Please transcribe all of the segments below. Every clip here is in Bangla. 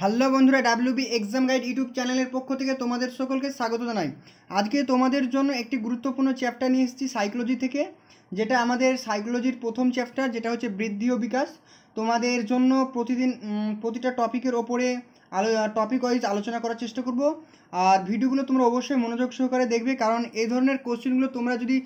হ্যালো বন্ধুরা ডাব্লিউবি এক্সাম গাইড ইউটিউব চ্যানেলের পক্ষ থেকে তোমাদের সকলকে স্বাগত জানাই আজকে তোমাদের জন্য একটি গুরুত্বপূর্ণ চ্যাপ্টার নিয়ে এসেছি সাইকোলজি থেকে যেটা আমাদের সাইকোলজির প্রথম চ্যাপ্টার যেটা হচ্ছে বৃদ্ধি ও বিকাশ তোমাদের জন্য প্রতিদিন প্রতিটা টপিকের ওপরে আলো টপিক ওয়াইজ আলোচনা করার চেষ্টা করব আর ভিডিওগুলো তোমরা অবশ্যই মনোযোগ সহকারে দেখবে কারণ এই ধরনের কোশ্চেনগুলো তোমরা যদি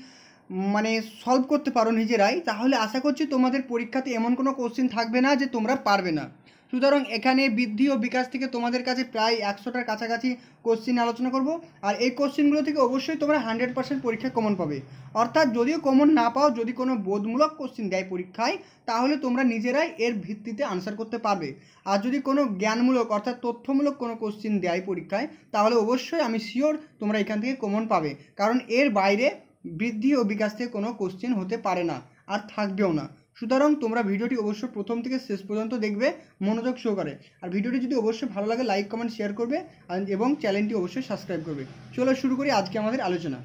মানে সলভ করতে পারো নিজেরাই তাহলে আশা করছি তোমাদের পরীক্ষাতে এমন কোনো কোশ্চেন থাকবে না যে তোমরা পারবে না সুতরাং এখানে বৃদ্ধি ও বিকাশ থেকে তোমাদের কাছে প্রায় একশোটার কাছাকাছি কোশ্চিন আলোচনা করব আর এই কোশ্চিনগুলো থেকে অবশ্যই তোমরা হান্ড্রেড পার্সেন্ট পরীক্ষা কমন পাবে অর্থাৎ যদিও কমন না পাও যদি কোনো বোধমূলক কোশ্চিন দেয় পরীক্ষায় তাহলে তোমরা নিজেরাই এর ভিত্তিতে আনসার করতে পারবে আর যদি কোনো জ্ঞানমূলক অর্থাৎ তথ্যমূলক কোনো কোশ্চিন দেয় পরীক্ষায় তাহলে অবশ্যই আমি শিওর তোমরা এখান থেকে কমন পাবে কারণ এর বাইরে বৃদ্ধি ও বিকাশ থেকে কোনো কোশ্চেন হতে পারে না আর থাকবেও না সুতরাং তোমরা ভিডিওটি অবশ্যই প্রথম থেকে শেষ পর্যন্ত দেখবে মনোযোগ সহকারে আর ভিডিওটি যদি অবশ্যই ভালো লাগে লাইক কমেন্ট শেয়ার করবে এবং চ্যানেলটি অবশ্যই সাবস্ক্রাইব করবে চলো শুরু করি আজকে আমাদের আলোচনা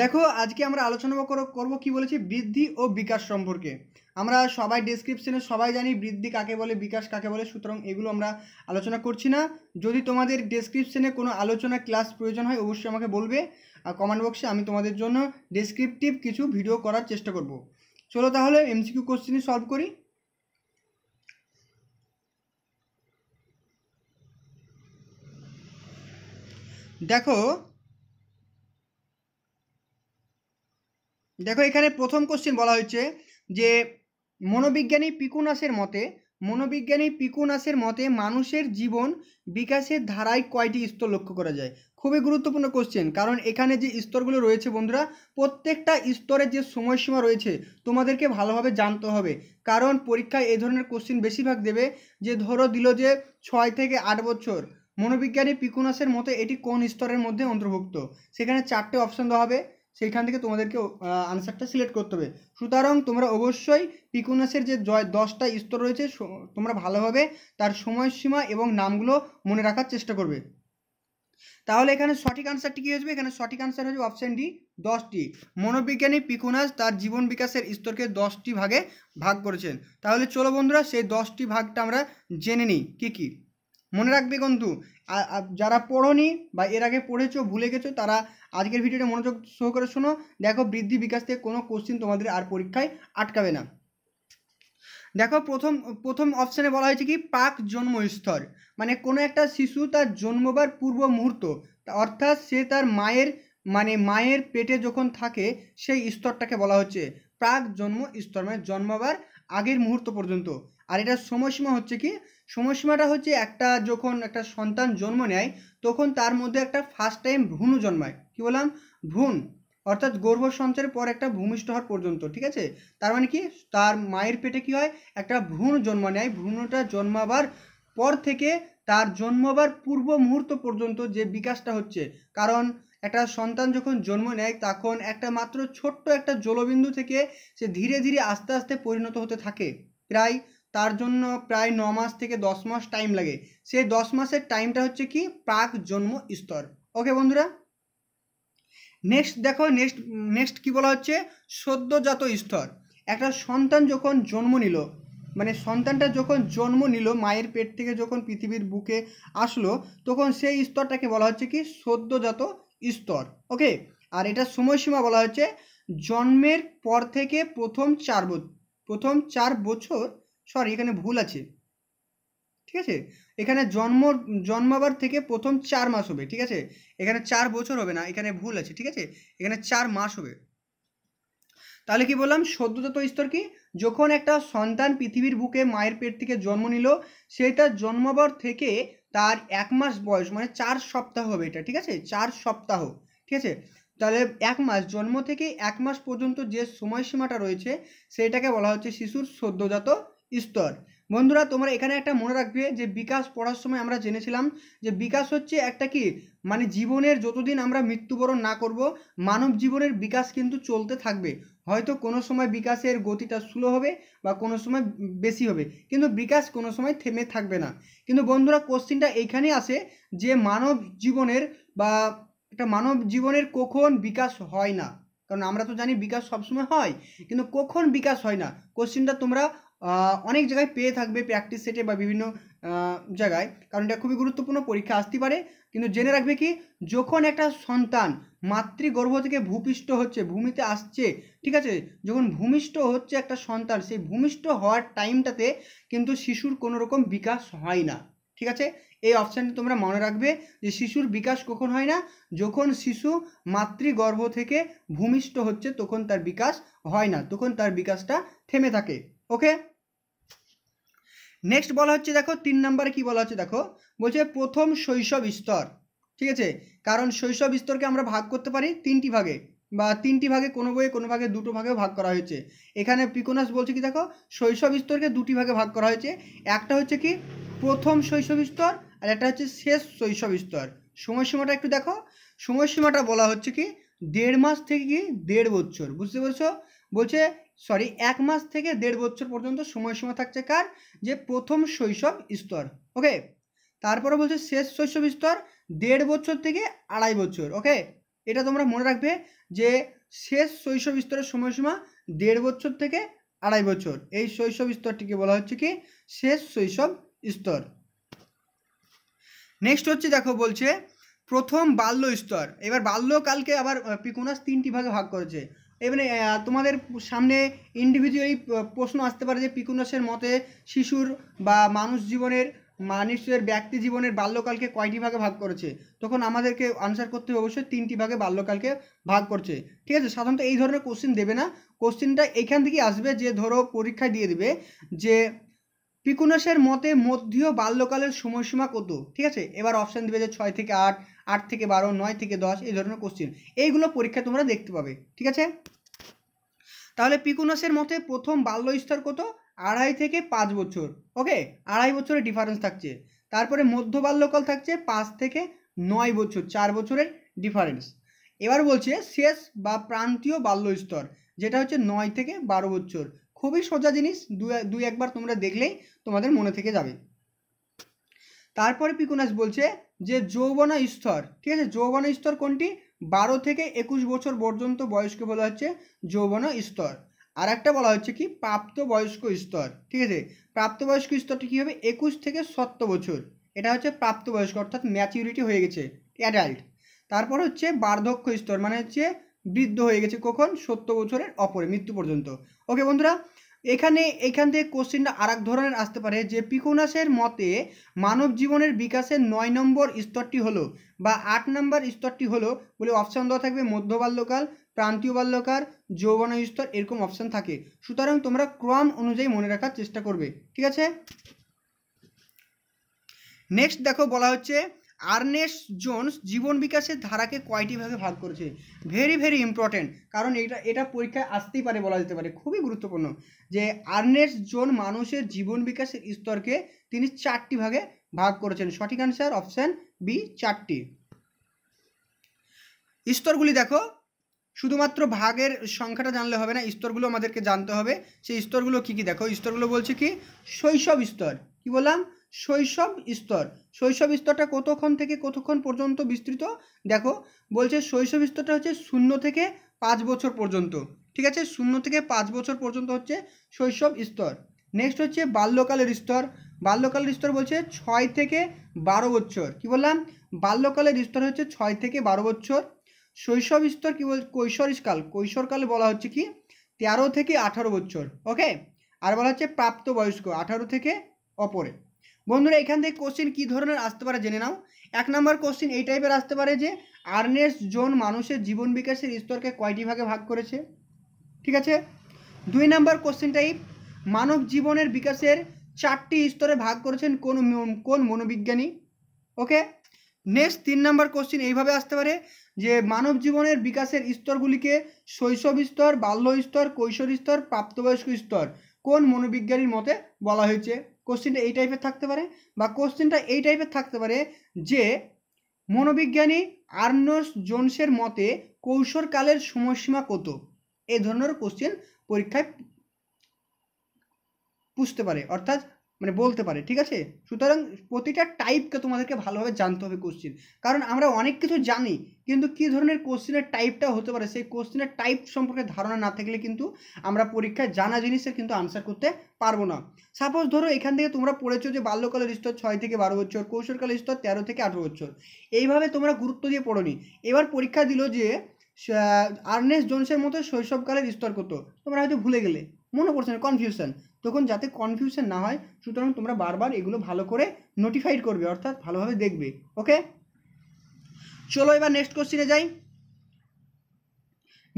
দেখো আজকে আমরা আলোচনা করব কি বলেছি বৃদ্ধি ও বিকাশ সম্পর্কে আমরা সবাই ডিসক্রিপশনে সবাই জানি বৃদ্ধি কাকে বলে বিকাশ কাকে বলে সুতরাং এগুলো আমরা আলোচনা করছি না যদি তোমাদের ডিসক্রিপশনে কোনো আলোচনা ক্লাস প্রয়োজন হয় অবশ্যই আমাকে বলবে আর কমেন্ট বক্সে আমি তোমাদের জন্য ডেসক্রিপটিভ কিছু ভিডিও করার চেষ্টা করব চলো তাহলে এমসিকিউ কোশ্চেনই সলভ করি দেখো দেখো এখানে প্রথম কোশ্চেন বলা হয়েছে যে মনোবিজ্ঞানী পিকুনাসের মতে মনোবিজ্ঞানী পিকু নাসের মতে মানুষের জীবন বিকাশের ধারায় কয়টি স্তর লক্ষ্য করা যায় খুবই গুরুত্বপূর্ণ কোশ্চেন কারণ এখানে যে স্তরগুলো রয়েছে বন্ধুরা প্রত্যেকটা স্তরের যে সময়সীমা রয়েছে তোমাদেরকে ভালোভাবে জানতে হবে কারণ পরীক্ষায় এই ধরনের কোশ্চেন বেশিরভাগ দেবে যে ধরো দিল যে ছয় থেকে আট বছর মনোবিজ্ঞানী পিকুনাসের মতে এটি কোন স্তরের মধ্যে অন্তর্ভুক্ত সেখানে চারটে অপশন দেওয়া হবে সেইখান থেকে তোমাদেরকে আনসারটা সিলেক্ট করতে হবে সুতরাং তোমরা অবশ্যই পিকোনাসের যে জয় দশটা স্তর রয়েছে তোমরা ভালোভাবে তার সময়সীমা এবং নামগুলো মনে রাখার চেষ্টা করবে তাহলে এখানে সঠিক আনসারটি কী আসবে এখানে সঠিক আনসার হচ্ছে অপশান ডি দশটি মনোবিজ্ঞানী পিকুনাস তার জীবন বিকাশের স্তরকে দশটি ভাগে ভাগ করেছেন তাহলে চলো বন্ধুরা সেই দশটি ভাগটা আমরা জেনে নিই কী কী মনে রাখবে বন্ধু যারা পড়োনি বা এর আগে পড়েছো ভুলে গেছো তারা আজকের ভিডিওটা মনোযোগ সহকারে শোনো দেখো বৃদ্ধি বিকাশ থেকে কোনো কোশ্চিন তোমাদের আর পরীক্ষায় আটকাবে না দেখো প্রথম প্রথম অপশানে বলা হয়েছে কি পাক জন্মস্থল মানে কোনো একটা শিশু তার জন্মবার পূর্ব মুহূর্ত অর্থাৎ সে তার মায়ের মানে মায়ের পেটে যখন থাকে সেই স্তরটাকে বলা হচ্ছে প্রাক জন্ম স্তর মানে জন্মবার আগের মুহূর্ত পর্যন্ত আর এটার সময়সীমা হচ্ছে কি সময়সীমাটা হচ্ছে একটা যখন একটা সন্তান জন্ম নেয় তখন তার মধ্যে একটা ফার্স্ট টাইম ভ্রূণ জন্মায় কি বললাম ভ্রূণ অর্থাৎ গর্ভ সঞ্চারের পর একটা ভূমিষ্ঠ হওয়ার পর্যন্ত ঠিক আছে তার মানে কি তার মায়ের পেটে কি হয় একটা ভ্রূণ জন্ম নেয় ভ্রূণটা জন্মাবার পর থেকে তার জন্মাবার পূর্ব মুহূর্ত পর্যন্ত যে বিকাশটা হচ্ছে কারণ একটা সন্তান যখন জন্ম নেয় তখন একটা মাত্র ছোট্ট একটা জলবিন্দু থেকে সে ধীরে ধীরে আস্তে আস্তে পরিণত হতে থাকে প্রায় তার জন্য প্রায় ন মাস থেকে দশ মাস টাইম লাগে সেই দশ মাসের টাইমটা হচ্ছে কি প্রাক জন্ম স্তর ওকে বন্ধুরা নেক্সট দেখো নেক্সট নেক্সট কী বলা হচ্ছে সদ্যজাত স্তর একটা সন্তান যখন জন্ম নিল মানে সন্তানটা যখন জন্ম নিল মায়ের পেট থেকে যখন পৃথিবীর বুকে আসলো তখন সেই স্তরটাকে বলা হচ্ছে কি সদ্যজাত স্তর ওকে আর এটার সময়সীমা বলা হচ্ছে জন্মের পর থেকে প্রথম চার প্রথম চার বছর সরি এখানে ভুল আছে ঠিক আছে এখানে জন্ম জন্মাবার থেকে প্রথম চার মাস হবে ঠিক আছে এখানে চার বছর হবে না এখানে ভুল আছে ঠিক আছে এখানে চার মাস হবে তাহলে কি বললাম সদ্যজাত স্তর কি যখন একটা সন্তান পৃথিবীর বুকে মায়ের পেট থেকে জন্ম নিল সেই তার জন্মাবার থেকে তার এক মাস বয়স মানে চার সপ্তাহ হবে এটা ঠিক আছে চার সপ্তাহ ঠিক আছে তাহলে এক মাস জন্ম থেকে এক মাস পর্যন্ত যে সময়সীমাটা রয়েছে সেটাকে বলা হচ্ছে শিশুর সদ্যজাত স্তর বন্ধুরা তোমরা এখানে একটা মনে রাখবে যে বিকাশ পড়ার সময় আমরা জেনেছিলাম যে বিকাশ হচ্ছে একটা কি মানে জীবনের যতদিন আমরা মৃত্যুবরণ না করব মানব জীবনের বিকাশ কিন্তু চলতে থাকবে হয়তো কোনো সময় বিকাশের গতিটা স্লো হবে বা কোনো সময় বেশি হবে কিন্তু বিকাশ কোনো সময় থেমে থাকবে না কিন্তু বন্ধুরা কোশ্চিনটা এইখানেই আসে যে মানব জীবনের বা একটা মানব জীবনের কখন বিকাশ হয় না কারণ আমরা তো জানি বিকাশ সবসময় হয় কিন্তু কখন বিকাশ হয় না কোশ্চিনটা তোমরা অনেক জায়গায় পেয়ে থাকবে প্র্যাকটিস সেটে বা বিভিন্ন জায়গায় কারণ এটা খুবই গুরুত্বপূর্ণ পরীক্ষা আসতে পারে কিন্তু জেনে রাখবে কি যখন একটা সন্তান মাতৃগর্ভ থেকে ভূপিষ্ঠ হচ্ছে ভূমিতে আসছে ঠিক আছে যখন ভূমিষ্ঠ হচ্ছে একটা সন্তান সেই ভূমিষ্ঠ হওয়ার টাইমটাতে কিন্তু শিশুর কোনো রকম বিকাশ হয় না ঠিক আছে এই অপশানটি তোমরা মনে রাখবে যে শিশুর বিকাশ কখন হয় না যখন শিশু মাতৃগর্ভ থেকে ভূমিষ্ঠ হচ্ছে তখন তার বিকাশ হয় না তখন তার বিকাশটা থেমে থাকে ওকে নেক্সট বলা হচ্ছে দেখো তিন নাম্বার কি বলা হচ্ছে দেখো বলছে প্রথম শৈশব স্তর ঠিক আছে কারণ শৈশব স্তরকে আমরা ভাগ করতে পারি তিনটি ভাগে বা তিনটি ভাগে কোনো বইয়ে কোনো ভাগে দুটো ভাগে ভাগ করা হয়েছে এখানে পিকোনাস বলছে কি দেখো শৈশব স্তরকে দুটি ভাগে ভাগ করা হয়েছে একটা হচ্ছে কি প্রথম শৈশব স্তর আর একটা হচ্ছে শেষ শৈশব স্তর সময়সীমাটা একটু দেখো সময়সীমাটা বলা হচ্ছে কি দেড় মাস থেকে কি দেড় বছর বুঝতে পারছ বলছে সরি এক মাস থেকে দেড় বছর পর্যন্ত সময়সীমা থাকছে কার যে প্রথম শৈশব স্তর ওকে তারপরে বলছে শেষ শৈশব স্তর দেড় বছর থেকে আড়াই বছর ওকে এটা তোমরা মনে রাখবে যে শেষ শৈশব স্তরের সময়সীমা দেড় বছর থেকে আড়াই বছর এই শৈশব স্তরটিকে বলা হচ্ছে কি শেষ শৈশব স্তর নেক্সট হচ্ছে দেখো বলছে প্রথম বাল্য স্তর এবার বাল্যকালকে আবার পিকুনাস তিনটি ভাগে ভাগ করেছে এবারে তোমাদের সামনে ইন্ডিভিজুয়ালি প্রশ্ন আসতে পারে যে পিকুনাসের মতে শিশুর বা মানুষ জীবনের মানুষের ব্যক্তি জীবনের বাল্যকালকে কয়টি ভাগে ভাগ করেছে তখন আমাদেরকে আনসার করতে হবে অবশ্যই তিনটি ভাগে বাল্যকালকে ভাগ করছে ঠিক আছে সাধারণত এই ধরনের কোশ্চিন দেবে না কোশ্চিনটা এখান থেকেই আসবে যে ধরো পরীক্ষায় দিয়ে দেবে যে পিকুনাসের মতে মধ্যীয় বাল্যকালের সময়সীমা কত ঠিক আছে এবার অপশান দেবে যে ছয় থেকে আট আট থেকে বারো নয় থেকে দশ এই ধরনের কোশ্চিন এইগুলো পরীক্ষা তোমরা দেখতে পাবে ঠিক আছে তাহলে পিকুনাসের মতে প্রথম বাল্য স্তর কত আড়াই থেকে পাঁচ বছর ওকে আড়াই বছরের ডিফারেন্স থাকছে তারপরে মধ্য বাল্যকাল থাকছে পাঁচ থেকে নয় বছর চার বছরের ডিফারেন্স এবার বলছে শেষ বা প্রান্তীয় বাল্য স্তর যেটা হচ্ছে নয় থেকে বারো বছর খুবই সোজা জিনিস দুই একবার তোমরা দেখলেই তোমাদের মনে থেকে যাবে তারপরে পিকুনাস বলছে যে যৌবনা স্তর ঠিক আছে যৌবনা স্তর কোনটি বারো থেকে একুশ বছর পর্যন্ত বয়স্ক বলা হচ্ছে যৌবনা স্তর আর একটা বলা হচ্ছে কি প্রাপ্তবয়স্ক স্তর ঠিক আছে প্রাপ্তবয়স্ক স্তরটি কী হবে একুশ থেকে সত্তর বছর এটা হচ্ছে প্রাপ্তবয়স্ক অর্থাৎ ম্যাচিউরিটি হয়ে গেছে অ্যাডাল্ট তারপর হচ্ছে বার্ধক্য স্তর মানে হচ্ছে বৃদ্ধ হয়ে গেছে কখন সত্তর বছরের অপরে মৃত্যু পর্যন্ত ওকে বন্ধুরা এখানে এখান থেকে কোশ্চেনটা আর এক ধরনের আসতে পারে যে পিকোনাসের মতে মানব জীবনের বিকাশের নয় নম্বর স্তরটি হলো বা আট নম্বর স্তরটি হলো বলে অপশান দেওয়া থাকবে মধ্যবাল্যকাল প্রান্তীয় বাল্যকার যৌবন স্তর এরকম অপশান থাকে সুতরাং তোমরা ক্রম অনুযায়ী মনে রাখার চেষ্টা করবে ঠিক আছে নেক্সট দেখো বলা হচ্ছে আর্নেস্ট জোনস জীবন বিকাশের ধারাকে কয়টি ভাগে ভাগ করেছে ভেরি ভেরি ইম্পর্টেন্ট কারণ এটা এটা পরীক্ষায় আসতেই পারে বলা যেতে পারে খুবই গুরুত্বপূর্ণ যে আর্নেস্ট জোন মানুষের জীবন বিকাশের স্তরকে তিনি চারটি ভাগে ভাগ করেছেন সঠিক আনসার অপশান বি চারটি স্তরগুলি দেখো শুধুমাত্র ভাগের সংখ্যাটা জানলে হবে না স্তরগুলো আমাদেরকে জানতে হবে সেই স্তরগুলো কি কি দেখো স্তরগুলো বলছে কি শৈশব স্তর কি বললাম শৈশব স্তর শৈশব স্তরটা কতক্ষণ থেকে কতক্ষণ পর্যন্ত বিস্তৃত দেখো বলছে শৈশব স্তরটা হচ্ছে শূন্য থেকে পাঁচ বছর পর্যন্ত ঠিক আছে শূন্য থেকে পাঁচ বছর পর্যন্ত হচ্ছে শৈশব স্তর নেক্সট হচ্ছে বাল্যকালের স্তর বাল্যকালের স্তর বলছে ছয় থেকে বারো বছর কি বললাম বাল্যকালের স্তর হচ্ছে ছয় থেকে বারো বছর শৈশব স্তর কী বল কৈশোরকাল কৈশোরকালে বলা হচ্ছে কি তেরো থেকে আঠারো বছর ওকে আর বলা হচ্ছে প্রাপ্তবয়স্ক আঠারো থেকে অপরে বন্ধুরা এখান থেকে কোশ্চেন কী ধরনের আসতে পারে জেনে নাও এক নম্বর কোশ্চেন এই টাইপের আসতে পারে যে আর্নেস্ট জোন মানুষের জীবন বিকাশের স্তরকে কয়টি ভাগে ভাগ করেছে ঠিক আছে দুই নম্বর কোশ্চেন টাইপ মানব জীবনের বিকাশের চারটি স্তরে ভাগ করেছেন কোন কোন মনোবিজ্ঞানী ওকে নেক্সট তিন নম্বর কোশ্চেন এইভাবে আসতে পারে যে মানব জীবনের বিকাশের স্তরগুলিকে শৈশব স্তর বাল্য স্তর কৈশোর স্তর প্রাপ্তবয়স্ক স্তর কোন মনোবিজ্ঞানীর মতে বলা হয়েছে কোশ্চেনটা এই টাইপের থাকতে পারে বা কোশ্চেনটা এই টাইপের থাকতে পারে যে মনোবিজ্ঞানী আর্নস জোনসের মতে কৌশলকালের সময়সীমা কত এ ধরনের কোশ্চেন পরীক্ষায় পুষতে পারে অর্থাৎ মানে বলতে পারে ঠিক আছে সুতরাং প্রতিটা টাইপকে তোমাদেরকে ভালোভাবে জানতে হবে কোশ্চিন কারণ আমরা অনেক কিছু জানি কিন্তু কি ধরনের কোশ্চিনের টাইপটা হতে পারে সেই কোশ্চিনের টাইপ সম্পর্কে ধারণা না থাকলে কিন্তু আমরা পরীক্ষায় জানা জিনিসের কিন্তু আনসার করতে পারবো না সাপোজ ধরো এখান থেকে তোমরা পড়েছো যে বাল্যকালের স্তর ছয় থেকে বারো বছর কৌশলকালের স্তর তেরো থেকে আঠেরো বছর এইভাবে তোমরা গুরুত্ব দিয়ে পড়োনি এবার পরীক্ষা দিল যে আর্নেস জোনসের মতো শৈশবকালের স্তর করতো তোমরা হয়তো ভুলে গেলে মনে পড়ছে না কনফিউশন তখন যাতে কনফিউশন না হয় সুতরাং তোমরা বারবার এগুলো ভালো করে নোটিফাইড করবে অর্থাৎ ভালোভাবে দেখবে ওকে চলো এবার নেক্সট কোশ্চিনে যাই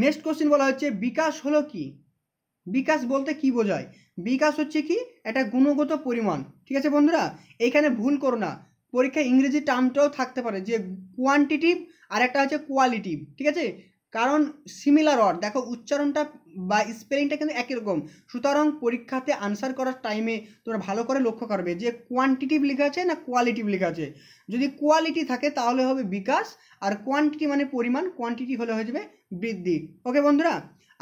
নেক্সট কোশ্চিন বলা হচ্ছে বিকাশ হলো কি বিকাশ বলতে কি বোঝায় বিকাশ হচ্ছে কি একটা গুণগত পরিমাণ ঠিক আছে বন্ধুরা এখানে ভুল করো না পরীক্ষায় ইংরেজি টার্মটাও থাকতে পারে যে কোয়ান্টিটিভ আর একটা হচ্ছে কোয়ালিটিভ ঠিক আছে কারণ সিমিলার অর দেখো উচ্চারণটা বা স্পেলিংটা কিন্তু একই রকম সুতরাং পরীক্ষাতে আনসার করার টাইমে তোমরা ভালো করে লক্ষ্য করবে যে কোয়ান্টিটিভ লেখা আছে না কোয়ালিটিভ লেখা আছে যদি কোয়ালিটি থাকে তাহলে হবে বিকাশ আর কোয়ান্টিটি মানে পরিমাণ কোয়ান্টিটি হলে হয়ে যাবে বৃদ্ধি ওকে বন্ধুরা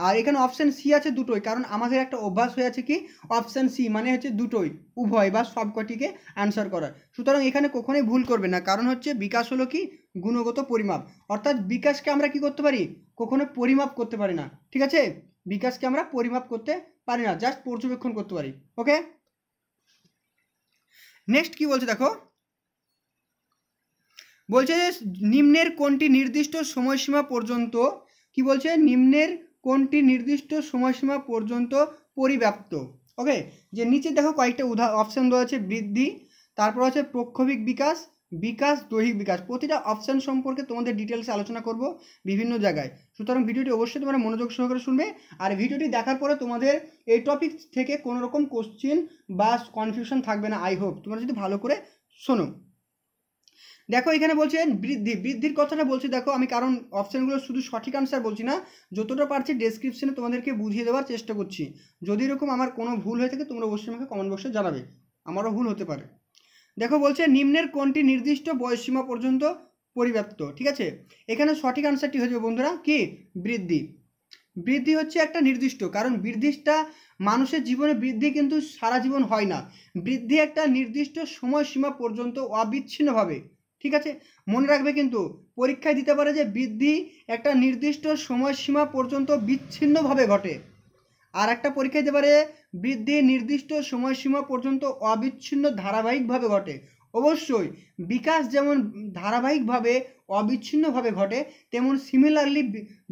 আর এখানে অপশান সি আছে দুটোই কারণ আমাদের একটা অভ্যাস হয়ে আছে কি অপশান সি মানে হচ্ছে দুটোই উভয় বা সবকটিকে অ্যান্সার করার সুতরাং এখানে কখনোই ভুল করবে না কারণ হচ্ছে বিকাশ হলো কি গুণগত পরিমাপ অর্থাৎ বিকাশকে আমরা কি করতে পারি কখনো পরিমাপ করতে পারি না ঠিক আছে বিকাশকে আমরা পরিমাপ করতে পারি না জাস্ট পর্যবেক্ষণ করতে পারি ওকে নেক্সট কি বলছে দেখো বলছে নিম্নের কোনটি নির্দিষ্ট সময়সীমা পর্যন্ত কি বলছে নিম্নের কোনটি নির্দিষ্ট সময়সীমা পর্যন্ত পরিব্যাপ্ত ওকে যে নিচে দেখো কয়েকটা উদাহ অপশান দেওয়া আছে বৃদ্ধি তারপর আছে প্রক্ষোভিক বিকাশ বিকাশ দৈহিক বিকাশ প্রতিটা অপশান সম্পর্কে তোমাদের ডিটেলসে আলোচনা করব বিভিন্ন জায়গায় সুতরাং ভিডিওটি অবশ্যই তোমরা মনোযোগ সহকারে শুনবে আর ভিডিওটি দেখার পরে তোমাদের এই টপিক থেকে কোনো রকম কোশ্চিন বা কনফিউশন থাকবে না আই হোপ তোমরা যদি ভালো করে শোনো দেখো এখানে বলছেন বৃদ্ধি বৃদ্ধির কথাটা বলছি দেখো আমি কারণ অপশানগুলো শুধু সঠিক আনসার বলছি না যতটা পারছি ডেসক্রিপশনে তোমাদেরকে বুঝিয়ে দেওয়ার চেষ্টা করছি যদি এরকম আমার কোনো ভুল হয়ে থাকে তোমরা অবশ্যই আমাকে কমেন্ট বক্সে জানাবে আমারও ভুল হতে পারে দেখো বলছে নিম্নের কোনটি নির্দিষ্ট বয়সসীমা পর্যন্ত পরিব্যাপ্ত ঠিক আছে এখানে সঠিক আনসারটি হয়ে যাবে বন্ধুরা কি বৃদ্ধি বৃদ্ধি হচ্ছে একটা নির্দিষ্ট কারণ বৃদ্ধিটা মানুষের জীবনে বৃদ্ধি কিন্তু সারা জীবন হয় না বৃদ্ধি একটা নির্দিষ্ট সময়সীমা পর্যন্ত অবিচ্ছিন্নভাবে ঠিক আছে মনে রাখবে কিন্তু পরীক্ষায় দিতে পারে যে বৃদ্ধি একটা নির্দিষ্ট সময়সীমা পর্যন্ত বিচ্ছিন্নভাবে ঘটে আর একটা পরীক্ষা দিতে পারে বৃদ্ধি নির্দিষ্ট সময়সীমা পর্যন্ত অবিচ্ছিন্ন ধারাবাহিকভাবে ঘটে অবশ্যই বিকাশ যেমন ধারাবাহিকভাবে অবিচ্ছিন্নভাবে ঘটে তেমন সিমিলারলি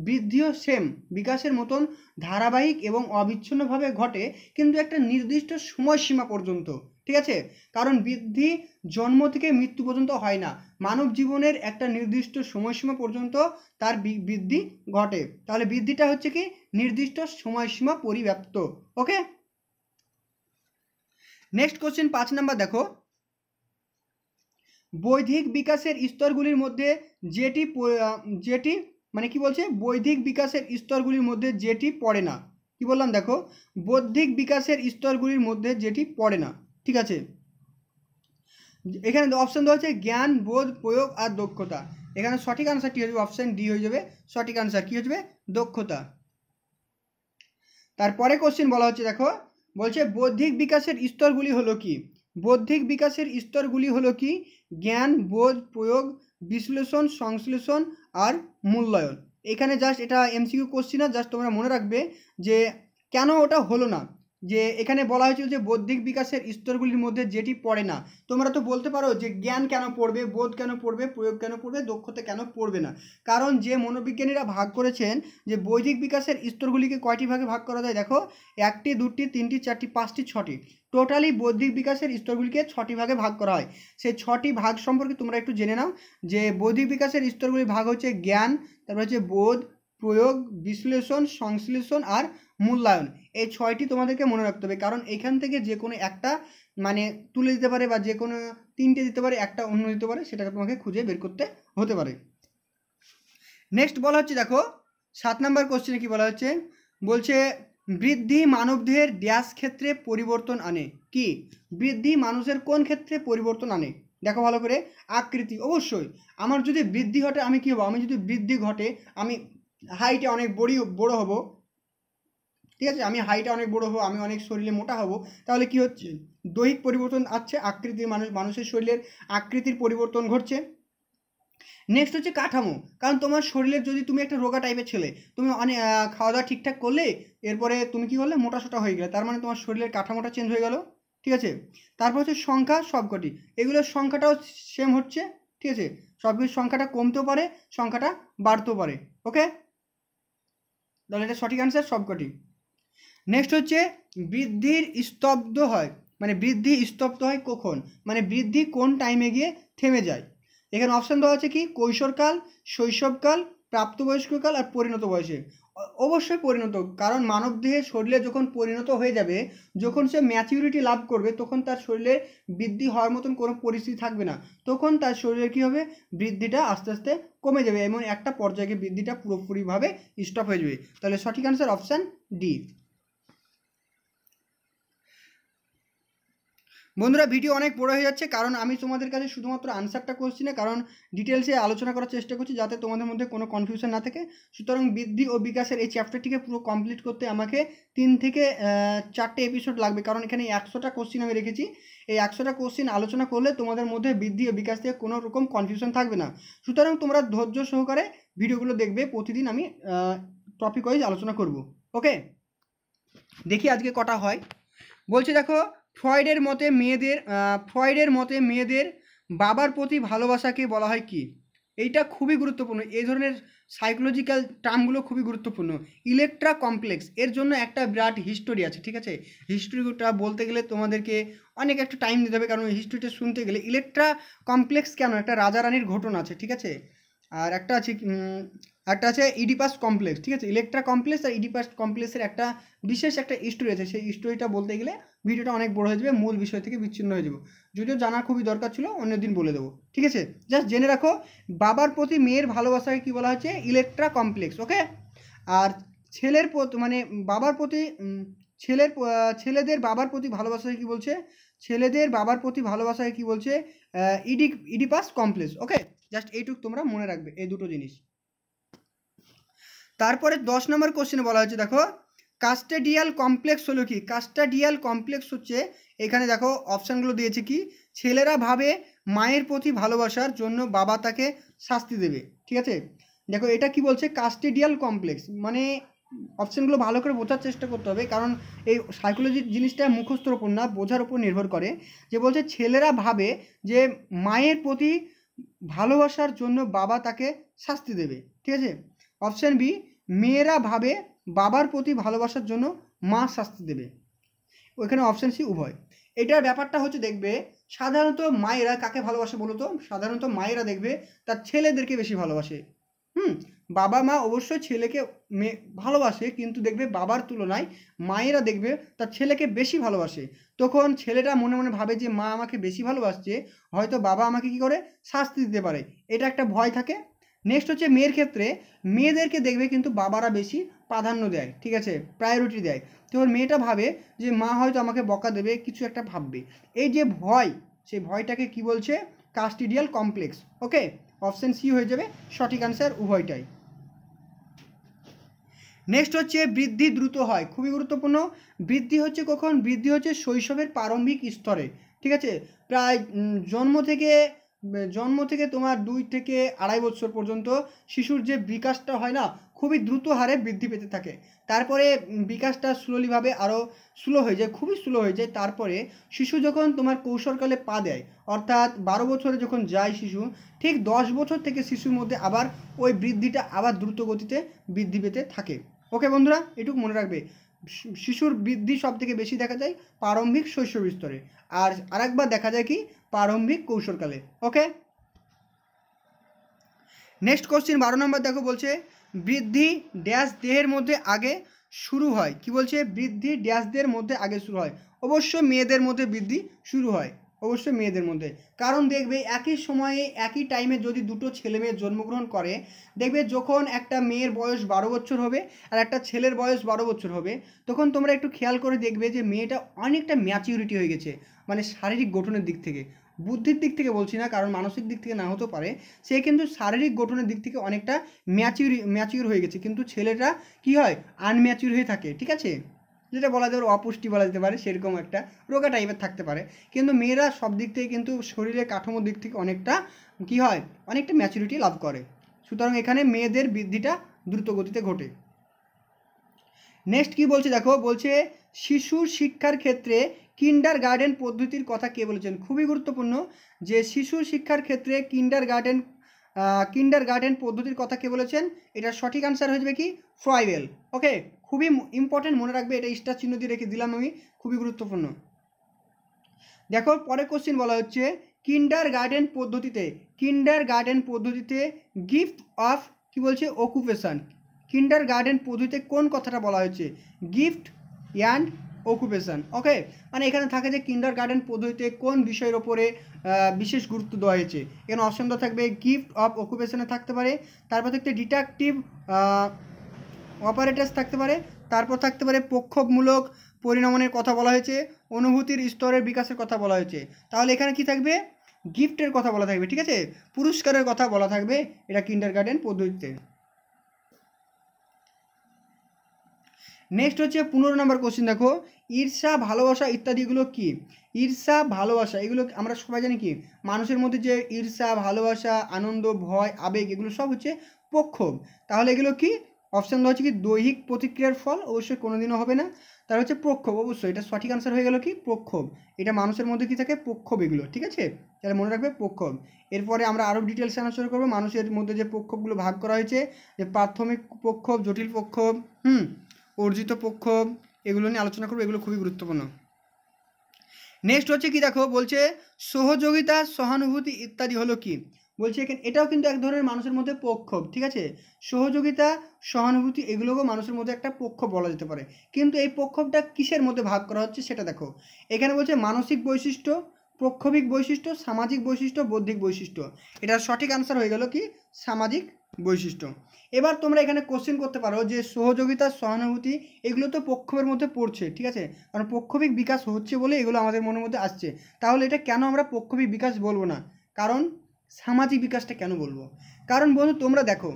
বৃদ্ধিও সেম বিকাশের মতন ধারাবাহিক এবং অবিচ্ছিন্নভাবে ঘটে কিন্তু একটা নির্দিষ্ট সময়সীমা পর্যন্ত ঠিক আছে কারণ বৃদ্ধি জন্ম থেকে মৃত্যু পর্যন্ত হয় না মানব জীবনের একটা নির্দিষ্ট সময়সীমা পর্যন্ত তার বৃদ্ধি ঘটে তাহলে বৃদ্ধিটা হচ্ছে কি নির্দিষ্ট সময়সীমা পরিব্যাপ্ত ওকে নেক্সট কোশ্চেন পাঁচ নাম্বার দেখো বৈধিক বিকাশের স্তরগুলির মধ্যে যেটি যেটি মানে কি বলছে বৈধিক বিকাশের স্তরগুলির মধ্যে যেটি পড়ে না কি বললাম দেখো বৌদ্ধিক বিকাশের স্তরগুলির মধ্যে যেটি পড়ে না ঠিক আছে এখানে অপশান দেওয়া হচ্ছে জ্ঞান বোধ প্রয়োগ আর দক্ষতা এখানে সঠিক আনসারটি হয়ে যাবে অপশান ডি হয়ে যাবে সঠিক আনসার কী হয়ে যাবে দক্ষতা তারপরে কোশ্চেন বলা হচ্ছে দেখো বলছে বৌদ্ধিক বিকাশের স্তরগুলি হলো কি বৌদ্ধিক বিকাশের স্তরগুলি হলো কি জ্ঞান বোধ প্রয়োগ বিশ্লেষণ সংশ্লেষণ আর মূল্যায়ন এখানে জাস্ট এটা এমসিকিউ কোশ্চিন না জাস্ট তোমরা মনে রাখবে যে কেন ওটা হলো না যে এখানে বলা হয়েছিল যে বৌদ্ধিক বিকাশের স্তরগুলির মধ্যে যেটি পড়ে না তোমরা তো বলতে পারো যে জ্ঞান কেন পড়বে বোধ কেন পড়বে প্রয়োগ কেন পড়বে দক্ষতা কেন পড়বে না কারণ যে মনোবিজ্ঞানীরা ভাগ করেছেন যে বৈদিক বিকাশের স্তরগুলিকে কয়টি ভাগে ভাগ করা যায় দেখো একটি দুটি তিনটি চারটি পাঁচটি ছটি টোটালি বৌদ্ধিক বিকাশের স্তরগুলিকে ছটি ভাগে ভাগ করা হয় সেই ছটি ভাগ সম্পর্কে তোমরা একটু জেনে নাও যে বৌদ্ধিক বিকাশের স্তরগুলির ভাগ হচ্ছে জ্ঞান তারপর হচ্ছে বোধ প্রয়োগ বিশ্লেষণ সংশ্লেষণ আর মূল্যায়ন এই ছয়টি তোমাদেরকে মনে রাখতে হবে কারণ এখান থেকে যে কোনো একটা মানে তুলে দিতে পারে বা যে কোনো তিনটে দিতে পারে একটা অন্য দিতে পারে সেটাকে তোমাকে খুঁজে বের করতে হতে পারে নেক্সট বলা হচ্ছে দেখো সাত নম্বর কোশ্চেনে কি বলা হচ্ছে বলছে বৃদ্ধি মানবদের ড্যাশ ক্ষেত্রে পরিবর্তন আনে কি বৃদ্ধি মানুষের কোন ক্ষেত্রে পরিবর্তন আনে দেখো ভালো করে আকৃতি অবশ্যই আমার যদি বৃদ্ধি ঘটে আমি কী হবো আমি যদি বৃদ্ধি ঘটে আমি হাইটে অনেক বড়ি বড়ো হব ঠিক আছে আমি হাইটে অনেক বড়ো হবো আমি অনেক শরীরে মোটা হব তাহলে কি হচ্ছে দৈহিক পরিবর্তন আসছে আকৃতির মানুষ মানুষের শরীরের আকৃতির পরিবর্তন ঘটছে নেক্সট হচ্ছে কাঠামো কারণ তোমার শরীরের যদি তুমি একটা রোগা টাইপের ছেলে তুমি অনেক খাওয়া দাওয়া ঠিকঠাক করলে এরপরে তুমি কি করলে মোটাসোটা হয়ে গেলে তার মানে তোমার শরীরের কাঠামোটা চেঞ্জ হয়ে গেল ঠিক আছে তারপর হচ্ছে সংখ্যা সবকটি এগুলোর সংখ্যাটাও সেম হচ্ছে ঠিক আছে সব সংখ্যাটা কমতেও পারে সংখ্যাটা বাড়তেও পারে ওকে তাহলে এটা সঠিক অ্যান্সার সবকটি নেক্সট হচ্ছে বৃদ্ধির স্তব্ধ হয় মানে বৃদ্ধি স্তব্ধ হয় কখন মানে বৃদ্ধি কোন টাইমে গিয়ে থেমে যায় এখানে অপশান দেওয়া আছে কি কৈশোরকাল শৈশবকাল প্রাপ্তবয়স্ককাল আর পরিণত বয়সে অবশ্যই পরিণত কারণ মানব দেহের শরীরে যখন পরিণত হয়ে যাবে যখন সে ম্যাচিউরিটি লাভ করবে তখন তার শরীরে বৃদ্ধি হওয়ার মতন কোনো পরিস্থিতি থাকবে না তখন তার শরীরে কী হবে বৃদ্ধিটা আস্তে আস্তে কমে যাবে এমন একটা পর্যায়ে বৃদ্ধিটা পুরোপুরিভাবে স্টপ হয়ে যাবে তাহলে সঠিক আনসার অপশান ডি বন্ধুরা ভিডিও অনেক বড় হয়ে যাচ্ছে কারণ আমি তোমাদের কাছে শুধুমাত্র আনসারটা করছি না কারণ ডিটেলসে আলোচনা করার চেষ্টা করছি যাতে তোমাদের মধ্যে কোনো কনফিউশন না থাকে সুতরাং বৃদ্ধি ও বিকাশের এই চ্যাপ্টারটিকে পুরো কমপ্লিট করতে আমাকে তিন থেকে চারটে এপিসোড লাগবে কারণ এখানে একশোটা কোশ্চিন আমি রেখেছি এই একশোটা কোশ্চিন আলোচনা করলে তোমাদের মধ্যে বৃদ্ধি ও বিকাশ থেকে কোনো রকম কনফিউশন থাকবে না সুতরাং তোমরা ধৈর্য সহকারে ভিডিওগুলো দেখবে প্রতিদিন আমি টপিক ওয়াইজ আলোচনা করব ওকে দেখি আজকে কটা হয় বলছি দেখো ফ্রয়েডের মতে মেয়েদের ফ্রয়েডের মতে মেয়েদের বাবার প্রতি ভালোবাসাকে বলা হয় কি এইটা খুবই গুরুত্বপূর্ণ এই ধরনের সাইকোলজিক্যাল টার্মগুলো খুবই গুরুত্বপূর্ণ ইলেকট্রা কমপ্লেক্স এর জন্য একটা বিরাট হিস্টোরি আছে ঠিক আছে হিস্টোরিটা বলতে গেলে তোমাদেরকে অনেক একটা টাইম দিতে হবে কারণ হিস্টোরিটা শুনতে গেলে ইলেকট্রা কমপ্লেক্স কেন একটা রাজা রানীর ঘটনা আছে ঠিক আছে আর একটা আছে একটা আছে ইডিপাস e কমপ্লেক্স ঠিক আছে ইলেকট্রা কমপ্লেক্স আর ইডিপাস e কমপ্লেক্সের একটা বিশেষ একটা স্টোরি আছে সেই স্টোরিটা বলতে গেলে ভিডিওটা অনেক বড় হয়ে যাবে মূল বিষয় থেকে বিচ্ছিন্ন হয়ে যাবো যদিও জানা খুবই দরকার ছিল অন্যদিন বলে দেবো ঠিক আছে জাস্ট জেনে রাখো বাবার প্রতি মেয়ের ভালোবাসাকে কী বলা হচ্ছে ইলেকট্রা কমপ্লেক্স ওকে আর ছেলের মানে বাবার প্রতি ছেলের ছেলেদের বাবার প্রতি ভালোবাসাকে কী বলছে ছেলেদের বাবার প্রতি ভালোবাসাকে কী বলছে ইডি ইডিপাস কমপ্লেক্স ওকে জাস্ট এইটুকু তোমরা মনে রাখবে এই দুটো জিনিস তারপরে দশ নম্বর কোশ্চেনে বলা হয়েছে দেখো কাস্টাডিয়াল কমপ্লেক্স হলো কি কাস্টাডিয়াল কমপ্লেক্স হচ্ছে এখানে দেখো অপশানগুলো দিয়েছে কি ছেলেরা ভাবে মায়ের প্রতি ভালোবাসার জন্য বাবা তাকে শাস্তি দেবে ঠিক আছে দেখো এটা কি বলছে কাস্টেডিয়াল কমপ্লেক্স মানে অপশানগুলো ভালো করে বোঝার চেষ্টা করতে হবে কারণ এই সাইকোলজি জিনিসটা মুখস্থর ওপর না বোঝার উপর নির্ভর করে যে বলছে ছেলেরা ভাবে যে মায়ের প্রতি ভালোবাসার জন্য বাবা তাকে শাস্তি দেবে ঠিক আছে অপশান বি মেয়েরা ভাবে বাবার প্রতি ভালোবাসার জন্য মা শাস্তি দেবে ওইখানে অপশান সি উভয় এটার ব্যাপারটা হচ্ছে দেখবে সাধারণত মায়েরা কাকে ভালোবাসে বলতো সাধারণত মায়েরা দেখবে তার ছেলেদেরকে বেশি ভালোবাসে হুম বাবা মা অবশ্য ছেলেকে মেয়ে ভালোবাসে কিন্তু দেখবে বাবার তুলনায় মায়েরা দেখবে তার ছেলেকে বেশি ভালোবাসে তখন ছেলেটা মনে মনে ভাবে যে মা আমাকে বেশি ভালোবাসছে হয়তো বাবা আমাকে কি করে শাস্তি দিতে পারে এটা একটা ভয় থাকে নেক্সট হচ্ছে মেয়ের ক্ষেত্রে মেয়েদেরকে দেখবে কিন্তু বাবারা বেশি প্রাধান্য দেয় ঠিক আছে প্রায়োরিটি দেয় তো মেয়েটা ভাবে যে মা হয়তো আমাকে বকা দেবে কিছু একটা ভাববে এই যে ভয় সেই ভয়টাকে কি বলছে custodial complex okay option C হয়ে যাবে সঠিক আনসার উভয়টাই নেক্সট হচ্ছে বৃদ্ধি দ্রুত হয় খুবই গুরুত্বপূর্ণ বৃদ্ধি হচ্ছে কখন বৃদ্ধি হচ্ছে শৈশবের প্রারম্ভিক স্তরে ঠিক আছে প্রায় জন্ম থেকে জন্ম থেকে তোমার দুই থেকে আড়াই বছর পর্যন্ত শিশুর যে বিকাশটা হয় না খুবই দ্রুত হারে বৃদ্ধি পেতে থাকে তারপরে বিকাশটা স্লোলিভাবে আরও স্লো হয়ে যায় খুবই স্লো হয়ে যায় তারপরে শিশু যখন তোমার কৌশলকালে পা দেয় অর্থাৎ বারো বছরে যখন যায় শিশু ঠিক দশ বছর থেকে শিশুর মধ্যে আবার ওই বৃদ্ধিটা আবার দ্রুত গতিতে বৃদ্ধি পেতে থাকে ওকে বন্ধুরা এটুকু মনে রাখবে শিশুর বৃদ্ধি সবথেকে বেশি দেখা যায় প্রারম্ভিক শৈশব স্তরে আর আরেকবার দেখা যায় কি প্রারম্ভিক কৌশলকালে ওকে নেক্সট কোশ্চিন বারো নম্বর দেখো বলছে বৃদ্ধি ড্যাশ দেহের মধ্যে আগে শুরু হয় কি বলছে বৃদ্ধি ড্যাশ দেহের মধ্যে আগে শুরু হয় অবশ্য মেয়েদের মধ্যে বৃদ্ধি শুরু হয় অবশ্যই মেয়েদের মধ্যে কারণ দেখবে একই সময়ে একই টাইমে যদি দুটো ছেলে মেয়ে জন্মগ্রহণ করে দেখবে যখন একটা মেয়ের বয়স বারো বছর হবে আর একটা ছেলের বয়স বারো বছর হবে তখন তোমরা একটু খেয়াল করে দেখবে যে মেয়েটা অনেকটা ম্যাচিউরিটি হয়ে গেছে মানে শারীরিক গঠনের দিক থেকে বুদ্ধির দিক থেকে বলছি না কারণ মানসিক দিক থেকে না হতে পারে সে কিন্তু শারীরিক গঠনের দিক থেকে অনেকটা ম্যাচিউর ম্যাচিউর হয়ে গেছে কিন্তু ছেলেটা কি হয় আনম্যাচিউর হয়ে থাকে ঠিক আছে যেটা বলা যায় অপুষ্টি বলা যেতে পারে সেরকম একটা রোগা টাইপের থাকতে পারে কিন্তু মেয়েরা সব দিক থেকে কিন্তু শরীরের কাঠামোর দিক থেকে অনেকটা কী হয় অনেকটা ম্যাচুরিটি লাভ করে সুতরাং এখানে মেয়েদের বৃদ্ধিটা দ্রুত গতিতে ঘটে নেক্সট কি বলছে দেখো বলছে শিশুর শিক্ষার ক্ষেত্রে কিন্ডার গার্ডেন পদ্ধতির কথা কে বলেছেন খুবই গুরুত্বপূর্ণ যে শিশুর শিক্ষার ক্ষেত্রে কিন্ডার গার্ডেন কিন্ডার গার্ডেন পদ্ধতির কথা কে বলেছেন এটার সঠিক আনসার হয়ে যাবে কি ফ্রাইভেল ওকে খুবই ইম্পর্টেন্ট মনে রাখবে এটা স্টার চিহ্ন দিয়ে রেখে দিলাম আমি খুবই গুরুত্বপূর্ণ দেখো পরের কোশ্চিন বলা হচ্ছে কিন্ডার গার্ডেন পদ্ধতিতে কিন্ডার গার্ডেন পদ্ধতিতে গিফট অফ কি বলছে অকুপেশান কিন্ডার গার্ডেন পদ্ধতিতে কোন কথাটা বলা হয়েছে গিফট অ্যান্ড অকুপেশান ওকে মানে এখানে থাকে যে কিন্ডার গার্ডেন পদ্ধতিতে কোন বিষয়ের ওপরে বিশেষ গুরুত্ব দেওয়া হয়েছে এখানে অপশনটা থাকবে গিফট অফ অকুপেশানে থাকতে পারে তারপর থাকতে ডিটাকটিভ অপারেটার্স থাকতে পারে তারপর থাকতে পারে পক্ষমূলক পরিণমনের কথা বলা হয়েছে অনুভূতির স্তরের বিকাশের কথা বলা হয়েছে তাহলে এখানে কি থাকবে গিফটের কথা বলা থাকবে ঠিক আছে পুরস্কারের কথা বলা থাকবে এটা কিন্ডার গার্ডেন পদ্ধতিতে নেক্সট হচ্ছে পনেরো নম্বর কোশ্চেন দেখো ঈর্ষা ভালোবাসা ইত্যাদিগুলো কি ঈর্ষা ভালোবাসা এগুলো আমরা সবাই জানি কি মানুষের মধ্যে যে ঈর্ষা ভালোবাসা আনন্দ ভয় আবেগ এগুলো সব হচ্ছে পক্ষোভ তাহলে এগুলো কি অপশান দেওয়া হচ্ছে কি দৈহিক প্রতিক্রিয়ার ফল অবশ্যই কোনোদিনও হবে না তার হচ্ছে প্রক্ষোভ অবশ্যই এটা সঠিক আনসার হয়ে গেল কি প্রক্ষোভ এটা মানুষের মধ্যে কি থাকে প্রক্ষোভ এগুলো ঠিক আছে তাহলে মনে রাখবে প্রক্ষোভ এরপরে আমরা আরও ডিটেলস আনসার করবো মানুষের মধ্যে যে প্রক্ষোভগুলো ভাগ করা হয়েছে যে প্রাথমিক প্রক্ষোভ জটিল প্রক্ষোভ হুম অর্জিত পক্ষ এগুলো নিয়ে আলোচনা করবো এগুলো খুবই গুরুত্বপূর্ণ নেক্সট হচ্ছে কি দেখো বলছে সহযোগিতা সহানুভূতি ইত্যাদি হলো কি বলছে এখানে এটাও কিন্তু এক ধরনের মানুষের মধ্যে প্রক্ষোভ ঠিক আছে সহযোগিতা সহানুভূতি এগুলোকেও মানুষের মধ্যে একটা পক্ষ বলা যেতে পারে কিন্তু এই প্রক্ষোভটা কিসের মধ্যে ভাগ করা হচ্ছে সেটা দেখো এখানে বলছে মানসিক বৈশিষ্ট্য প্রক্ষোভিক বৈশিষ্ট্য সামাজিক বৈশিষ্ট্য বৌদ্ধিক বৈশিষ্ট্য এটার সঠিক আনসার হয়ে গেল কি সামাজিক বৈশিষ্ট্য এবার তোমরা এখানে কোশ্চেন করতে পারো যে সহযোগিতা সহানুভূতি এগুলো তো পক্ষের মধ্যে পড়ছে ঠিক আছে কারণ পক্ষবিক বিকাশ হচ্ছে বলে এগুলো আমাদের মনের মধ্যে আসছে তাহলে এটা কেন আমরা পক্ষবিক বিকাশ বলবো না কারণ সামাজিক বিকাশটা কেন বলবো কারণ বন্ধু তোমরা দেখো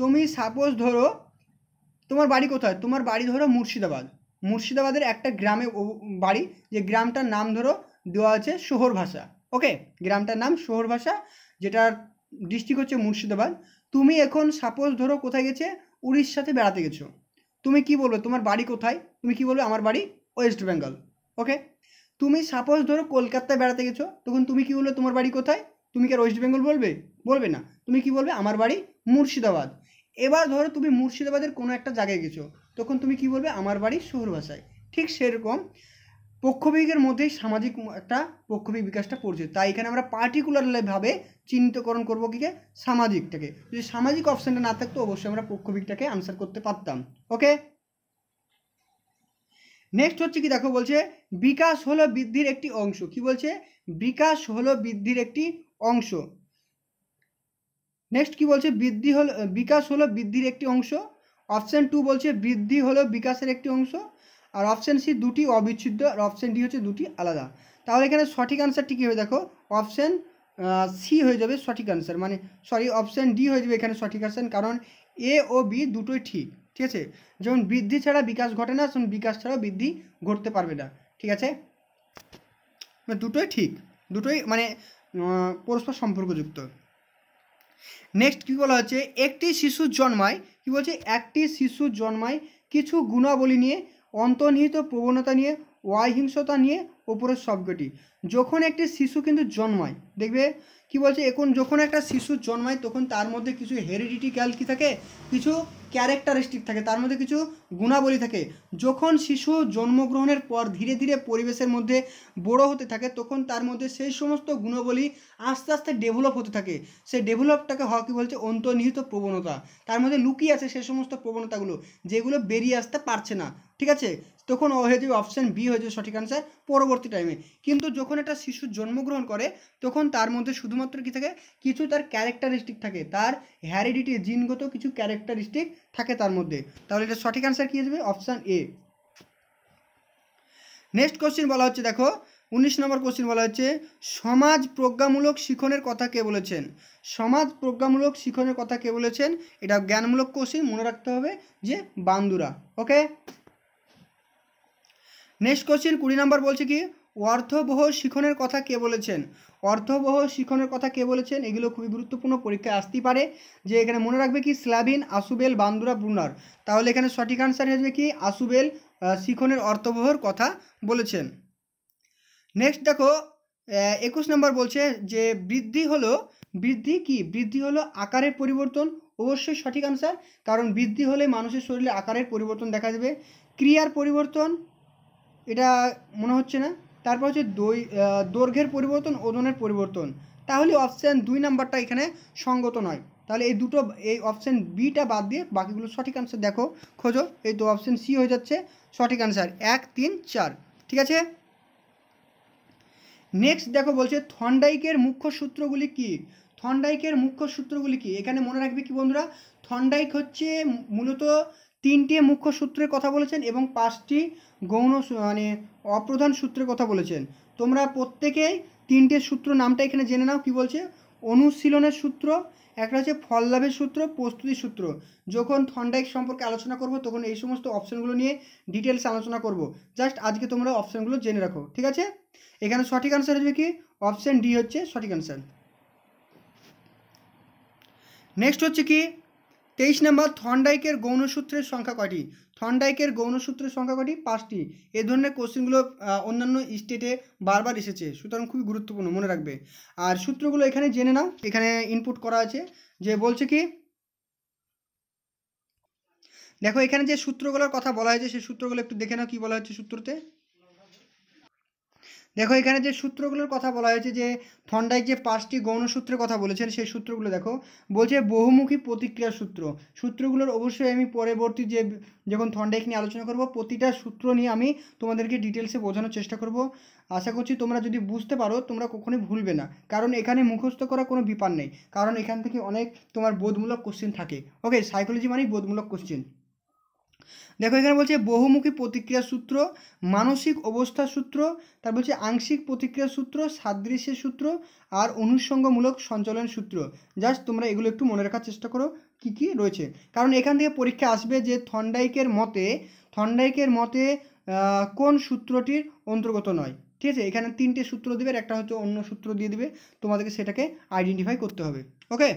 তুমি সাপোজ ধরো তোমার বাড়ি কোথায় তোমার বাড়ি ধরো মুর্শিদাবাদ মুর্শিদাবাদের একটা গ্রামে বাড়ি যে গ্রামটার নাম ধরো দেওয়া আছে শোহর ভাষা ওকে গ্রামটার নাম শোহর ভাষা যেটার ডিস্ট্রিক্ট হচ্ছে মুর্শিদাবাদ তুমি এখন সাপোজ ধরো কোথায় গেছে উড়িষ্যাতে বেড়াতে গেছো তুমি কি বলবে তোমার বাড়ি কোথায় তুমি কি বলবে আমার বাড়ি ওয়েস্ট বেঙ্গল ওকে তুমি সাপোজ ধরো কলকাতায় বেড়াতে গেছো তখন তুমি কি বলবে তোমার বাড়ি কোথায় তুমি কি আর ওয়েস্ট বেঙ্গল বলবে বলবে না তুমি কি বলবে আমার বাড়ি মুর্শিদাবাদ এবার ধরো তুমি মুর্শিদাবাদের কোনো একটা জায়গায় গেছো তখন তুমি কি বলবে আমার বাড়ি শহর ভাষায় ঠিক সেরকম পক্ষবিকের মধ্যেই সামাজিক একটা পক্ষবিক বিকাশটা পড়ছে তাই এখানে আমরা পার্টিকুলারভাবে চিহ্নিতকরণ করবো কী সামাজিকটাকে যদি সামাজিক অপশানটা না থাকতো অবশ্যই আমরা পক্ষবিকটাকে আনসার করতে পারতাম ওকে নেক্সট হচ্ছে কি দেখো বলছে বিকাশ হলো বৃদ্ধির একটি অংশ কি বলছে বিকাশ হলো বৃদ্ধির একটি অংশ নেক্সট কি বলছে বৃদ্ধি হলো বিকাশ হলো বৃদ্ধির একটি অংশ অপশান টু বলছে বৃদ্ধি হলো বিকাশের একটি অংশ আর অপশান সি দুটি অবিচ্ছেদ্য আর অপশান ডি হচ্ছে দুটি আলাদা তাহলে এখানে সঠিক আনসারটি কী হবে দেখো অপশান সি হয়ে যাবে সঠিক আনসার মানে সরি অপশান ডি হয়ে যাবে এখানে সঠিক আনসার কারণ এ ও বি দুটোই ঠিক ঠিক আছে যেমন বৃদ্ধি ছাড়া বিকাশ ঘটে না তখন বিকাশ ছাড়া বৃদ্ধি ঘটতে পারবে না ঠিক আছে মানে দুটোই ঠিক দুটোই মানে পরস্পর সম্পর্কযুক্ত নেক্সট কী বলা হচ্ছে একটি শিশু জন্মায় কি বলছে একটি শিশু জন্মায় কিছু গুণাবলী নিয়ে অন্তর্নিহিত প্রবণতা নিয়ে অহিংসতা নিয়ে ওপরের সবকটি যখন একটি শিশু কিন্তু জন্মায় দেখবে কি বলছে এখন যখন একটা শিশু জন্মায় তখন তার মধ্যে কিছু হেরিডিটিক্যাল কী থাকে কিছু ক্যারেক্টারিস্টিক থাকে তার মধ্যে কিছু গুণাবলী থাকে যখন শিশু জন্মগ্রহণের পর ধীরে ধীরে পরিবেশের মধ্যে বড় হতে থাকে তখন তার মধ্যে সেই সমস্ত গুণাবলী আস্তে আস্তে ডেভেলপ হতে থাকে সেই ডেভেলপটাকে হওয়া কী বলছে অন্তর্নিহিত প্রবণতা তার মধ্যে লুকিয়ে আছে সেই সমস্ত প্রবণতাগুলো যেগুলো বেরিয়ে আসতে পারছে না ঠিক আছে তখন ও হয়ে যাবে অপশান বি হয়ে যাবে সঠিক আনসার পরবর্তী পরবর্তী টাইমে কিন্তু যখন একটা শিশু জন্মগ্রহণ করে তখন তার মধ্যে শুধুমাত্র কি থাকে কিছু তার ক্যারেক্টারিস্টিক থাকে তার হ্যারিডিটি জিনগত কিছু ক্যারেক্টারিস্টিক থাকে তার মধ্যে তাহলে এটা সঠিক অ্যান্সার কী আসবে অপশান এ নেক্সট কোশ্চিন বলা হচ্ছে দেখো উনিশ নম্বর কোশ্চিন বলা হচ্ছে সমাজ প্রজ্ঞামূলক শিখনের কথা কে বলেছেন সমাজ প্রজ্ঞামূলক শিখনের কথা কে বলেছেন এটা জ্ঞানমূলক কোশ্চিন মনে রাখতে হবে যে বান্দুরা ওকে নেক্সট কোশ্চেন কুড়ি নাম্বার বলছে কি অর্থবহ শিখনের কথা কে বলেছেন অর্থবহ শিখনের কথা কে বলেছেন এগুলো খুবই গুরুত্বপূর্ণ পরীক্ষায় আসতেই পারে যে এখানে মনে রাখবে কি স্ল্যাভিন আসুবেল বান্দুরা ব্রুনার তাহলে এখানে সঠিক আনসার যাবে কি আসুবেল শিখনের অর্থবহর কথা বলেছেন নেক্সট দেখো একুশ নাম্বার বলছে যে বৃদ্ধি হলো বৃদ্ধি কি বৃদ্ধি হলো আকারের পরিবর্তন অবশ্যই সঠিক আনসার কারণ বৃদ্ধি হলে মানুষের শরীরে আকারের পরিবর্তন দেখা যাবে ক্রিয়ার পরিবর্তন এটা মনে হচ্ছে না তারপর হচ্ছে দৈ দৈর্ঘ্যের পরিবর্তন ওজনের পরিবর্তন তাহলে অপশান দুই নাম্বারটা এখানে সঙ্গত নয় তাহলে এই দুটো এই অপশান বিটা বাদ দিয়ে বাকিগুলো সঠিক আনসার দেখো খোঁজো এই তো অপশান সি হয়ে যাচ্ছে সঠিক আনসার এক তিন চার ঠিক আছে নেক্সট দেখো বলছে থন্ডাইকের মুখ্য সূত্রগুলি কি থন্ডাইকের মুখ্য সূত্রগুলি কি এখানে মনে রাখবে কি বন্ধুরা থন্ডাইক হচ্ছে মূলত তিনটি মুখ্য সূত্রের কথা বলেছেন এবং পাঁচটি গৌণ মানে অপ্রধান সূত্রের কথা বলেছেন তোমরা প্রত্যেকেই তিনটে সূত্র নামটা এখানে জেনে নাও কি বলছে অনুশীলনের সূত্র একটা হচ্ছে ফল লাভের সূত্র প্রস্তুতির সূত্র যখন থন্ডাইক সম্পর্কে আলোচনা করব তখন এই সমস্ত অপশানগুলো নিয়ে ডিটেলস আলোচনা করব জাস্ট আজকে তোমরা অপশানগুলো জেনে রাখো ঠিক আছে এখানে সঠিক আনসার হচ্ছে কি অপশান ডি হচ্ছে সঠিক আনসার নেক্সট হচ্ছে কি তেইশ নম্বর থন্ডাইকের গৌণসূত্রের সংখ্যা কয়টি থন্ডাইকের গৌণসূত্রের সংখ্যা কটি পাঁচটি এ ধরনের কোশ্চেনগুলো অন্যান্য স্টেটে বারবার এসেছে সুতরাং খুবই গুরুত্বপূর্ণ মনে রাখবে আর সূত্রগুলো এখানে জেনে নাও এখানে ইনপুট করা আছে যে বলছে কি দেখো এখানে যে সূত্রগুলোর কথা বলা হয়েছে সেই সূত্রগুলো একটু দেখে নাও কী বলা হচ্ছে সূত্রতে দেখো এখানে যে সূত্রগুলোর কথা বলা হয়েছে যে থন্ডাইক যে পাঁচটি গৌণসূত্রের কথা বলেছেন সেই সূত্রগুলো দেখো বলছে বহুমুখী প্রতিক্রিয়া সূত্র সূত্রগুলোর অবশ্যই আমি পরবর্তী যে যখন থন্ডাইক নিয়ে আলোচনা করব প্রতিটা সূত্র নিয়ে আমি তোমাদেরকে ডিটেলসে বোঝানোর চেষ্টা করব আশা করছি তোমরা যদি বুঝতে পারো তোমরা কখনোই ভুলবে না কারণ এখানে মুখস্থ করা কোনো বিপার নেই কারণ এখান থেকে অনেক তোমার বোধমূলক কোশ্চেন থাকে ওকে সাইকোলজি মানেই বোধমূলক কোশ্চেন দেখো এখানে বলছে বহুমুখী প্রতিক্রিয়া সূত্র মানসিক অবস্থা সূত্র তার বলছে আংশিক প্রতিক্রিয়া সূত্র সাদৃশ্যের সূত্র আর অনুষঙ্গমূলক সঞ্চালন সূত্র জাস্ট তোমরা এগুলো একটু মনে রাখার চেষ্টা করো কি কি রয়েছে কারণ এখান থেকে পরীক্ষা আসবে যে থন্ডাইকের মতে থন্ডাইকের মতে কোন সূত্রটির অন্তর্গত নয় ঠিক আছে এখানে তিনটে সূত্র দেবে একটা হচ্ছে অন্য সূত্র দিয়ে দিবে তোমাদেরকে সেটাকে আইডেন্টিফাই করতে হবে ওকে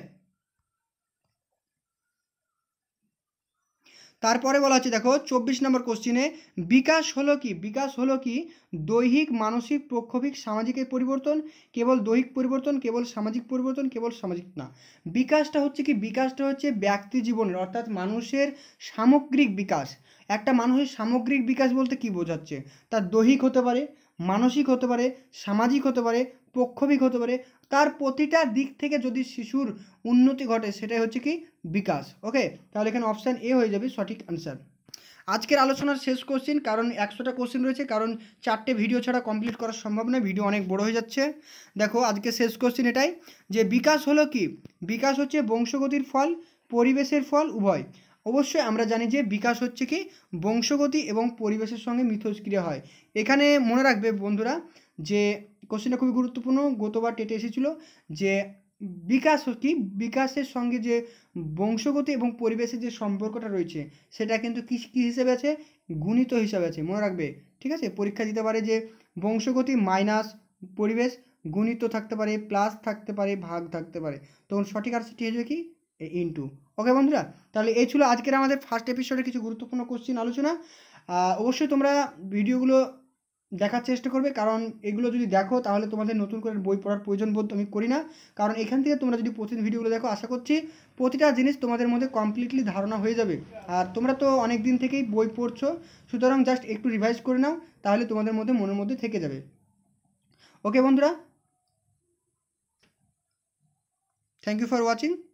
তারপরে বলা হচ্ছে দেখো চব্বিশ নম্বর কোশ্চিনে বিকাশ হলো কি বিকাশ হলো কি দৈহিক মানসিক প্রক্ষোভিক সামাজিকের পরিবর্তন কেবল দৈহিক পরিবর্তন কেবল সামাজিক পরিবর্তন কেবল সামাজিক না বিকাশটা হচ্ছে কি বিকাশটা হচ্ছে ব্যক্তি জীবনের অর্থাৎ মানুষের সামগ্রিক বিকাশ একটা মানুষের সামগ্রিক বিকাশ বলতে কি বোঝাচ্ছে তার দৈহিক হতে পারে মানসিক হতে পারে সামাজিক হতে পারে পক্ষবিক হতে পারে তার প্রতিটা দিক থেকে যদি শিশুর উন্নতি ঘটে সেটাই হচ্ছে কি বিকাশ ওকে তাহলে এখানে অপশান এ হয়ে যাবে সঠিক আনসার আজকের আলোচনার শেষ কোশ্চিন কারণ একশোটা কোশ্চিন রয়েছে কারণ চারটে ভিডিও ছাড়া কমপ্লিট করা সম্ভব নয় ভিডিও অনেক বড় হয়ে যাচ্ছে দেখো আজকে শেষ কোশ্চিন এটাই যে বিকাশ হলো কি বিকাশ হচ্ছে বংশগতির ফল পরিবেশের ফল উভয় অবশ্যই আমরা জানি যে বিকাশ হচ্ছে কি বংশগতি এবং পরিবেশের সঙ্গে মিথস্ক্রিয়া হয় এখানে মনে রাখবে বন্ধুরা যে কোশ্চেনটা খুবই গুরুত্বপূর্ণ গতবার টেটে এসেছিল যে বিকাশ কি বিকাশের সঙ্গে যে বংশগতি এবং পরিবেশের যে সম্পর্কটা রয়েছে সেটা কিন্তু কী কী হিসেবে আছে গুণিত হিসাবে আছে মনে রাখবে ঠিক আছে পরীক্ষা দিতে পারে যে বংশগতি মাইনাস পরিবেশ গুণিত থাকতে পারে প্লাস থাকতে পারে ভাগ থাকতে পারে তখন সঠিক আনসারটি হয়ে যাবে কি ইনটু ওকে বন্ধুরা তাহলে এই ছিল আজকের আমাদের ফার্স্ট এপিসোডের কিছু গুরুত্বপূর্ণ কোশ্চিন আলোচনা অবশ্যই তোমরা ভিডিওগুলো দেখার চেষ্টা করবে কারণ এগুলো যদি দেখো তাহলে তোমাদের নতুন করে বই পড়ার প্রয়োজন বোধ আমি করি না কারণ এখান থেকে তোমরা যদি প্রতিদিন ভিডিওগুলো দেখো আশা করছি প্রতিটা জিনিস তোমাদের মধ্যে কমপ্লিটলি ধারণা হয়ে যাবে আর তোমরা তো অনেক দিন থেকেই বই পড়ছো সুতরাং জাস্ট একটু রিভাইজ করে নাও তাহলে তোমাদের মধ্যে মনের মধ্যে থেকে যাবে ওকে বন্ধুরা থ্যাংক ইউ ফর ওয়াচিং